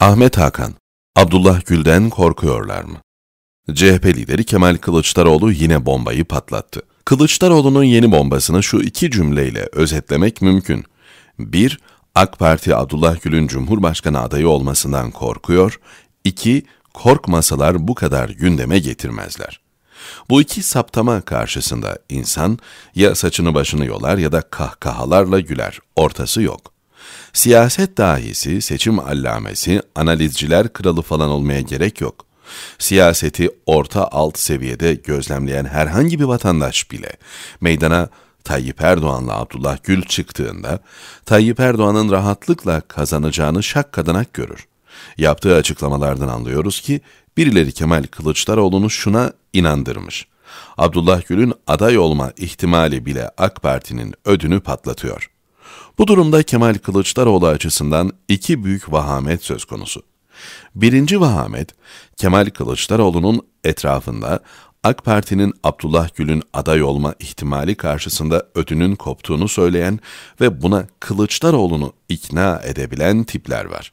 Ahmet Hakan, Abdullah Gül'den korkuyorlar mı? CHP lideri Kemal Kılıçdaroğlu yine bombayı patlattı. Kılıçdaroğlu'nun yeni bombasını şu iki cümleyle özetlemek mümkün. 1. AK Parti Abdullah Gül'ün Cumhurbaşkanı adayı olmasından korkuyor. 2. Korkmasalar bu kadar gündeme getirmezler. Bu iki saptama karşısında insan ya saçını başını yolar ya da kahkahalarla güler. Ortası yok. Siyaset dahisi, seçim allamesi, analizciler kralı falan olmaya gerek yok. Siyaseti orta alt seviyede gözlemleyen herhangi bir vatandaş bile meydana Tayyip Erdoğan'la Abdullah Gül çıktığında Tayyip Erdoğan'ın rahatlıkla kazanacağını şak kadanak görür. Yaptığı açıklamalardan anlıyoruz ki birileri Kemal Kılıçdaroğlu'nu şuna inandırmış. Abdullah Gül'ün aday olma ihtimali bile AK Parti'nin ödünü patlatıyor. Bu durumda Kemal Kılıçdaroğlu açısından iki büyük vahamet söz konusu. Birinci vahamet, Kemal Kılıçdaroğlu'nun etrafında AK Parti'nin Abdullah Gül'ün aday olma ihtimali karşısında ödünün koptuğunu söyleyen ve buna Kılıçdaroğlu'nu ikna edebilen tipler var.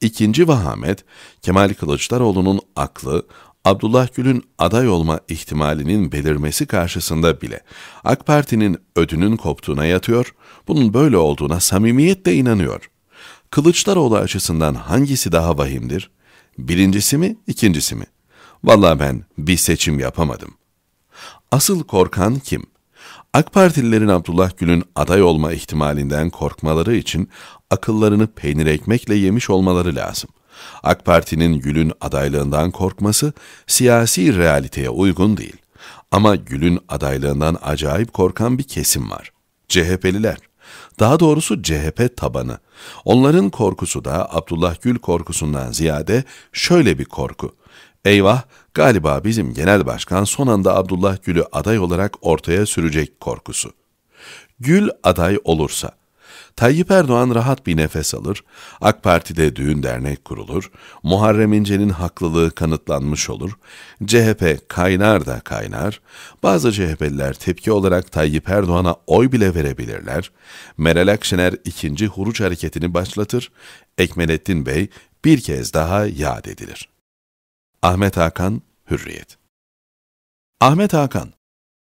İkinci vahamet, Kemal Kılıçdaroğlu'nun aklı Abdullah Gül'ün aday olma ihtimalinin belirmesi karşısında bile AK Parti'nin ödünün koptuğuna yatıyor, bunun böyle olduğuna samimiyetle inanıyor. Kılıçdaroğlu açısından hangisi daha vahimdir? Birincisi mi, ikincisi mi? Vallahi ben bir seçim yapamadım. Asıl korkan kim? AK Partililerin Abdullah Gül'ün aday olma ihtimalinden korkmaları için akıllarını peynir ekmekle yemiş olmaları lazım.'' AK Parti'nin Gül'ün adaylığından korkması siyasi realiteye uygun değil. Ama Gül'ün adaylığından acayip korkan bir kesim var. CHP'liler. Daha doğrusu CHP tabanı. Onların korkusu da Abdullah Gül korkusundan ziyade şöyle bir korku. Eyvah, galiba bizim genel başkan son anda Abdullah Gül'ü aday olarak ortaya sürecek korkusu. Gül aday olursa, Tayyip Erdoğan rahat bir nefes alır, AK Parti'de düğün dernek kurulur, Muharrem İnce'nin haklılığı kanıtlanmış olur, CHP kaynar da kaynar, bazı CHP'liler tepki olarak Tayyip Erdoğan'a oy bile verebilirler, Meral Akşener ikinci huruç hareketini başlatır, Ekmelettin Bey bir kez daha yad edilir. Ahmet Hakan, Hürriyet Ahmet Hakan,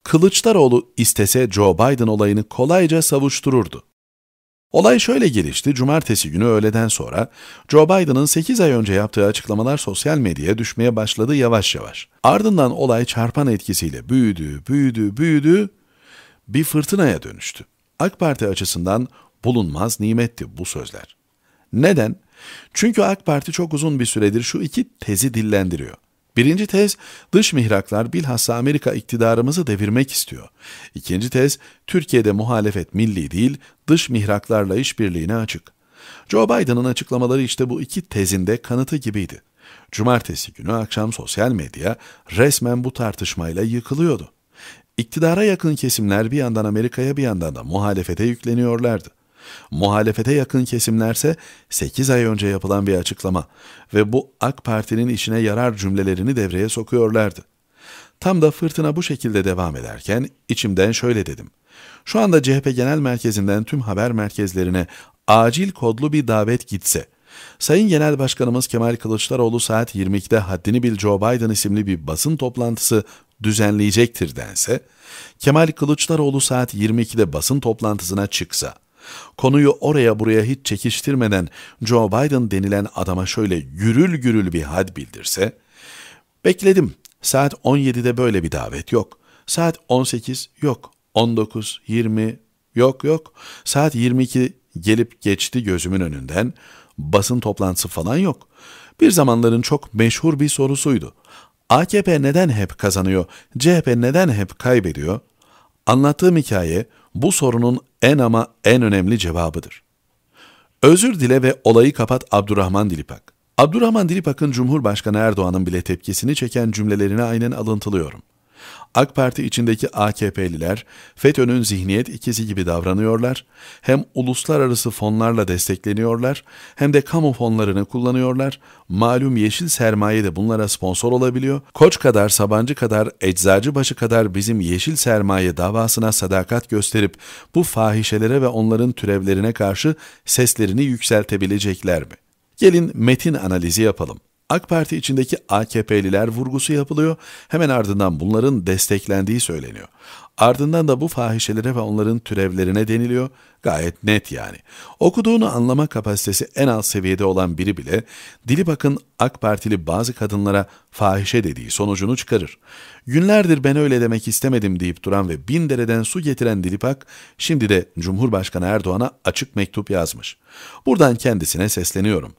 Kılıçdaroğlu istese Joe Biden olayını kolayca savuştururdu. Olay şöyle gelişti. Cumartesi günü öğleden sonra Joe Biden'ın 8 ay önce yaptığı açıklamalar sosyal medyaya düşmeye başladı yavaş yavaş. Ardından olay çarpan etkisiyle büyüdü, büyüdü, büyüdü, bir fırtınaya dönüştü. AK Parti açısından bulunmaz nimetti bu sözler. Neden? Çünkü AK Parti çok uzun bir süredir şu iki tezi dillendiriyor. Birinci tez, dış mihraklar bilhassa Amerika iktidarımızı devirmek istiyor. İkinci tez, Türkiye'de muhalefet milli değil, dış mihraklarla işbirliğine açık. Joe Biden'ın açıklamaları işte bu iki tezinde kanıtı gibiydi. Cumartesi günü akşam sosyal medya resmen bu tartışmayla yıkılıyordu. İktidara yakın kesimler bir yandan Amerika'ya bir yandan da muhalefete yükleniyorlardı. Muhalefete yakın kesimlerse 8 ay önce yapılan bir açıklama ve bu AK Parti'nin işine yarar cümlelerini devreye sokuyorlardı. Tam da fırtına bu şekilde devam ederken içimden şöyle dedim. Şu anda CHP Genel Merkezi'nden tüm haber merkezlerine acil kodlu bir davet gitse, Sayın Genel Başkanımız Kemal Kılıçdaroğlu saat 22'de Haddini Bil Joe Biden isimli bir basın toplantısı düzenleyecektir dense, Kemal Kılıçdaroğlu saat 22'de basın toplantısına çıksa, Konuyu oraya buraya hiç çekiştirmeden Joe Biden denilen adama şöyle gürül gürül bir had bildirse, bekledim saat 17'de böyle bir davet yok, saat 18 yok, 19, 20 yok yok, saat 22 gelip geçti gözümün önünden, basın toplantısı falan yok. Bir zamanların çok meşhur bir sorusuydu. AKP neden hep kazanıyor, CHP neden hep kaybediyor? Anlattığım hikaye bu sorunun en ama en önemli cevabıdır. Özür dile ve olayı kapat Abdurrahman Dilipak. Abdurrahman Dilipak'ın Cumhurbaşkanı Erdoğan'ın bile tepkisini çeken cümlelerini aynen alıntılıyorum. AK Parti içindeki AKP'liler FETÖ'nün zihniyet ikizi gibi davranıyorlar, hem uluslararası fonlarla destekleniyorlar hem de kamu fonlarını kullanıyorlar, malum yeşil sermaye de bunlara sponsor olabiliyor, Koç kadar, Sabancı kadar, Eczacıbaşı kadar bizim yeşil sermaye davasına sadakat gösterip bu fahişelere ve onların türevlerine karşı seslerini yükseltebilecekler mi? Gelin metin analizi yapalım. AK Parti içindeki AKP'liler vurgusu yapılıyor. Hemen ardından bunların desteklendiği söyleniyor. Ardından da bu fahişelere ve onların türevlerine deniliyor. Gayet net yani. Okuduğunu anlama kapasitesi en alt seviyede olan biri bile dili bakın AK Partili bazı kadınlara fahişe dediği sonucunu çıkarır. Günlerdir ben öyle demek istemedim deyip duran ve bin dereden su getiren Dilipak şimdi de Cumhurbaşkanı Erdoğan'a açık mektup yazmış. Buradan kendisine sesleniyorum.''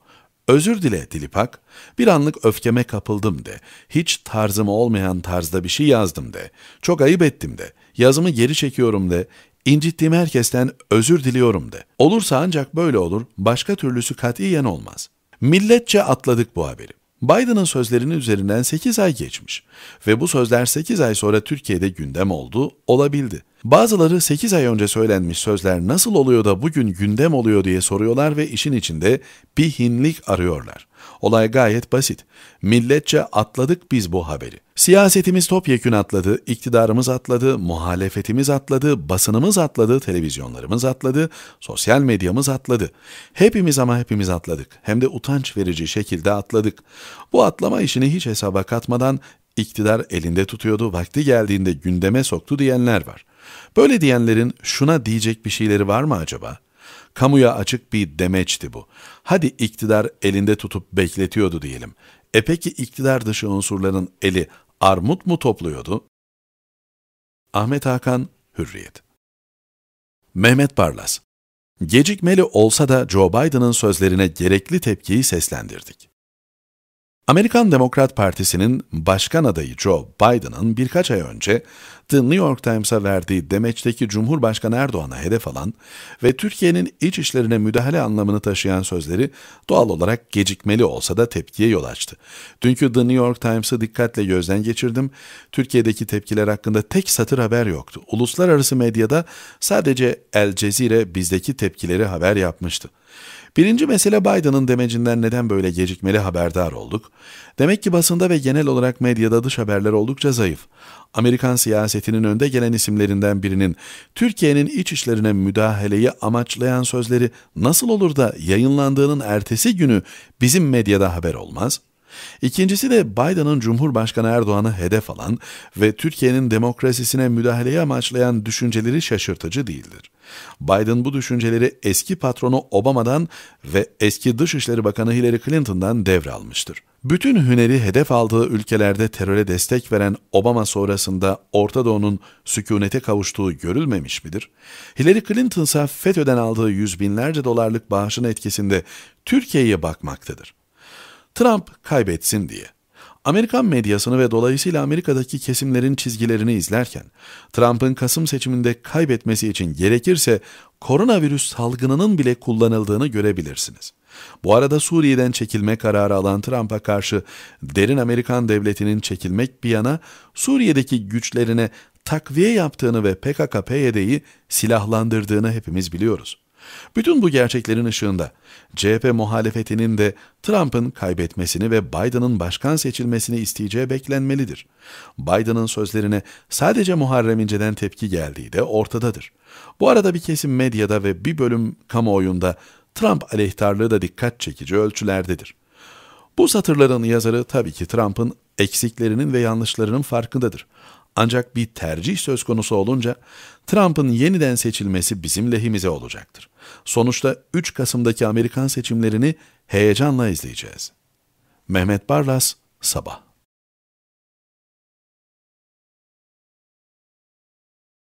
Özür dile Dilipak, bir anlık öfkeme kapıldım de, hiç tarzım olmayan tarzda bir şey yazdım de, çok ayıp ettim de, yazımı geri çekiyorum de, incittiğim herkesten özür diliyorum de. Olursa ancak böyle olur, başka türlüsü katiyen olmaz. Milletçe atladık bu haberi. Biden'ın sözlerinin üzerinden 8 ay geçmiş ve bu sözler 8 ay sonra Türkiye'de gündem oldu, olabildi. Bazıları 8 ay önce söylenmiş sözler nasıl oluyor da bugün gündem oluyor diye soruyorlar ve işin içinde bir hinlik arıyorlar. Olay gayet basit. Milletçe atladık biz bu haberi. Siyasetimiz topyekün atladı, iktidarımız atladı, muhalefetimiz atladı, basınımız atladı, televizyonlarımız atladı, sosyal medyamız atladı. Hepimiz ama hepimiz atladık. Hem de utanç verici şekilde atladık. Bu atlama işini hiç hesaba katmadan iktidar elinde tutuyordu, vakti geldiğinde gündeme soktu diyenler var. Böyle diyenlerin şuna diyecek bir şeyleri var mı acaba? Kamuya açık bir demeçti bu. Hadi iktidar elinde tutup bekletiyordu diyelim. E peki iktidar dışı unsurların eli armut mu topluyordu? Ahmet Hakan, Hürriyet Mehmet Barlas Gecikmeli olsa da Joe Biden'ın sözlerine gerekli tepkiyi seslendirdik. Amerikan Demokrat Partisi'nin başkan adayı Joe Biden'ın birkaç ay önce The New York Times'a verdiği demeçteki Cumhurbaşkanı Erdoğan'a hedef alan ve Türkiye'nin iç işlerine müdahale anlamını taşıyan sözleri doğal olarak gecikmeli olsa da tepkiye yol açtı. Dünkü The New York Times'ı dikkatle gözden geçirdim. Türkiye'deki tepkiler hakkında tek satır haber yoktu. Uluslararası medyada sadece El Cezire bizdeki tepkileri haber yapmıştı. Birinci mesele Biden'ın demecinden neden böyle gecikmeli haberdar olduk? Demek ki basında ve genel olarak medyada dış haberler oldukça zayıf. Amerikan siyasetinin önde gelen isimlerinden birinin Türkiye'nin iç işlerine müdahaleyi amaçlayan sözleri nasıl olur da yayınlandığının ertesi günü bizim medyada haber olmaz? İkincisi de Biden'ın Cumhurbaşkanı Erdoğan'ı hedef alan ve Türkiye'nin demokrasisine müdahaleyi amaçlayan düşünceleri şaşırtıcı değildir. Biden bu düşünceleri eski patronu Obama'dan ve eski Dışişleri Bakanı Hillary Clinton'dan devralmıştır. Bütün hüneri hedef aldığı ülkelerde teröre destek veren Obama sonrasında Orta Doğu'nun sükunete kavuştuğu görülmemiş midir? Hillary Clinton ise FETÖ'den aldığı yüz binlerce dolarlık bağışın etkisinde Türkiye'ye bakmaktadır. Trump kaybetsin diye. Amerikan medyasını ve dolayısıyla Amerika'daki kesimlerin çizgilerini izlerken, Trump'ın Kasım seçiminde kaybetmesi için gerekirse koronavirüs salgınının bile kullanıldığını görebilirsiniz. Bu arada Suriye'den çekilme kararı alan Trump'a karşı derin Amerikan devletinin çekilmek bir yana Suriye'deki güçlerine takviye yaptığını ve PKK-PYD'yi silahlandırdığını hepimiz biliyoruz. Bütün bu gerçeklerin ışığında CHP muhalefetinin de Trump'ın kaybetmesini ve Biden'ın başkan seçilmesini isteyeceği beklenmelidir. Biden'ın sözlerine sadece Muharrem İnce'den tepki geldiği de ortadadır. Bu arada bir kesim medyada ve bir bölüm kamuoyunda Trump aleyhtarlığı da dikkat çekici ölçülerdedir. Bu satırların yazarı tabii ki Trump'ın eksiklerinin ve yanlışlarının farkındadır. Ancak bir tercih söz konusu olunca Trump'ın yeniden seçilmesi bizim lehimize olacaktır. Sonuçta 3 Kasım'daki Amerikan seçimlerini heyecanla izleyeceğiz. Mehmet Barlas, Sabah